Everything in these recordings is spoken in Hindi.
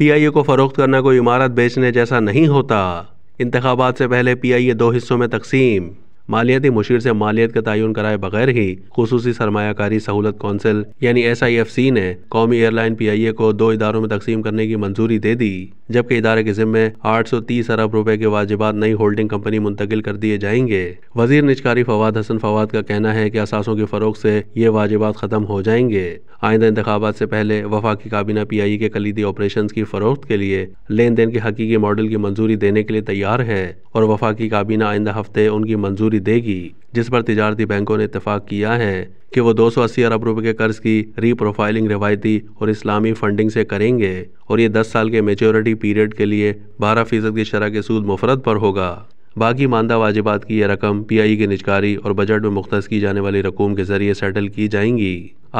पी आई ए को फ़रोख्त करना कोई इमारत बेचने जैसा नहीं होता इंतबात से पहले पी आई ए दो हिस्सों में तकसीम मालियाती मुशीर से मालियत का तयन कराए बगैर ही खसूसी सरमाकारी सहूलत कौंसिल यानी एस आई एफ सी ने कौमी एयरलाइन पी आई ए को दो इदारों में तकसीम करने की मंजूरी दे दी जबकि इदारे के जिम्मे आठ सौ तीस अरब रुपए के वाजिबात नई होल्डिंग कंपनी मुंतकिल कर दिए जाएंगे वजीर निजकारी फवाद हसन फवाद का कहना है की असासों के फरोख से ये वाजिबात खत्म हो जाएंगे आइंदा इंतबात से पहले वफाकी काबीना पी आई ए के कलीदी ऑपरेशन की फरोख्त के लिए लेन देन के हकीकी मॉडल की मंजूरी देने के लिए तैयार है और वफाकी काबीना आइंदा हफ्ते उनकी मंजूरी मंजूरी देगी जिस पर तजारती बैंकों ने इतफाक किया है कि वो 280 अरब रुपए के कर्ज की रीप्रोफाइलिंग रिवायती और इस्लामी फंडिंग से करेंगे और ये 10 साल के मेच्योरिटी पीरियड के लिए 12 फीसद की शरह के सूद मुफरत पर होगा बाकी मानदा वाजिबात की यह रकम पी आई की निजकारी और बजट में मुख्त की जाने वाली रकूम के जरिए सेटल की जाएंगी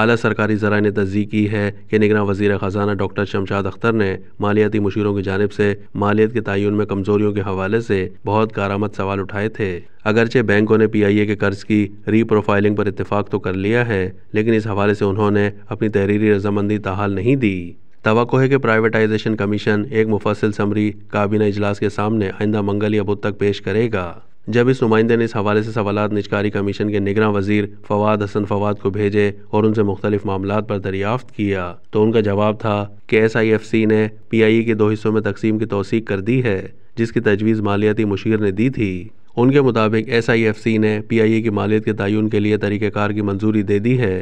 अली सरकारी जरा ने तस्दीक की है कि निगरान वजीर ख़जाना डॉक्टर शमशाद अख्तर ने मालियाती मशीरों की जानब से मालियत के तयन में कमजोरियों के हवाले से बहुत कारामद सवाल उठाए थे अगरचे बैंकों ने पी आई ए के कर्ज की री प्रोफाइलिंग पर इतफाक़ तो कर लिया है लेकिन इस हवाले से उन्होंने अपनी तहरीरी रजामंदी बहाल नहीं दी है कि प्राइवेटाइजेशन कमीशन एक मुफसल समरी काबीना इजलास के सामने आइंदा मंगल या बुध तक पेश करेगा जब इस नुमाइंदे ने इस हवाले से सवाल निजकारी कमीशन के निगरान वजीर फवाद हसन फवाद को भेजे और उनसे मुख्तलिफ मामला पर दरियाफ्त किया तो उनका जवाब था कि एस आई एफ सी ने पी आई ई के दो हिस्सों में तकसीम की तोसीक कर दी है जिसकी तजवीज़ मालियाती मुशीर ने दी थी उनके मुताबिक एस आई एफ सी ने पी आई ई की मालियत के तयन के लिए तरीक़ार की मंजूरी दे दी है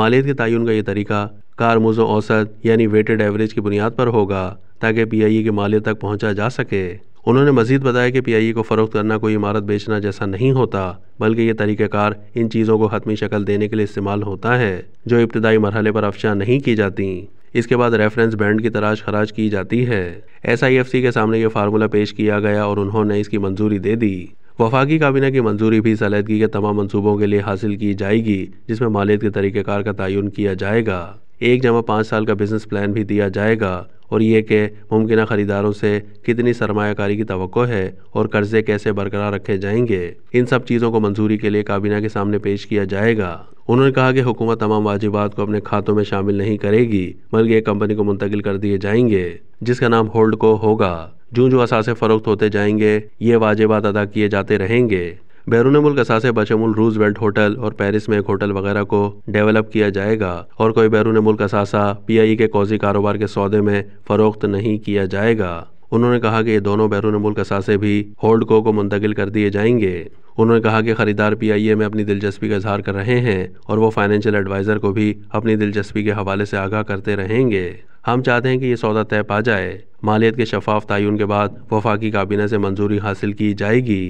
मालियत के तयन का यह तरीका कार मोज़ो औसत यानी वेटेड एवरेज की बुनियाद पर होगा ताकि ई के मालिय तक पहुंचा जा सके उन्होंने मजीद बताया कि ई को फ़रोख्त करना कोई इमारत बेचना जैसा नहीं होता बल्कि ये तरीक़ाकार इन चीज़ों को हतमी शक्ल देने के लिए इस्तेमाल होता है जो इब्तदाई मरहले पर अफशा नहीं की जाती इसके बाद रेफरेंस बैंड की तराश खराज की जाती है एस आई एफ सी के सामने ये फार्मूला पेश किया गया और उन्होंने इसकी मंजूरी दे दी वफाकी काबीना की मंजूरी भी सलीदगी के तमाम मनसूबों के लिए हासिल की जाएगी जिसमें मालियत के तरीक़ेकार का तयन किया जाएगा एक जमा पाँच साल का बिजनेस प्लान भी दिया जाएगा और ये कि मुमकिन ख़रीदारों से कितनी सरमाकारी की तो है और कर्जे कैसे बरकरार रखे जाएंगे इन सब चीज़ों को मंजूरी के लिए काबीना के सामने पेश किया जाएगा उन्होंने कहा कि हुकूमत तमाम वाजिबात को अपने खातों में शामिल नहीं करेगी बल्कि एक कंपनी को मुंतकिल कर दिए जाएंगे जिसका नाम होल्ड को होगा जूँ जो असासे फ़रोख्त होते जाएंगे ये वाजिबात अदा किए जाते रहेंगे बैरून मुल्क असासे बशमुल रूज वेल्ट होटल और पेरिस में एक होटल वगैरह को डेवलप किया जाएगा और कोई बैरून मुल्क असासा पीआई के कौजी कारोबार के सौदे में फरोख्त नहीं किया जाएगा उन्होंने कहा कि ये दोनों बैरून मुल्क असासे भी होल्ड को, को मुंतकिल कर दिए जाएंगे उन्होंने कहा कि ख़रीदार पी आई ए में अपनी दिलचस्पी का इजहार कर रहे हैं और वो फाइनेंशियल एडवाइज़र को भी अपनी दिलचस्पी के हवाले से आगाह करते रहेंगे हम चाहते हैं कि ये सौदा तय पा जाए मालियत के शफाफ तयन के बाद वफाकी काबीना से मंजूरी हासिल की जाएगी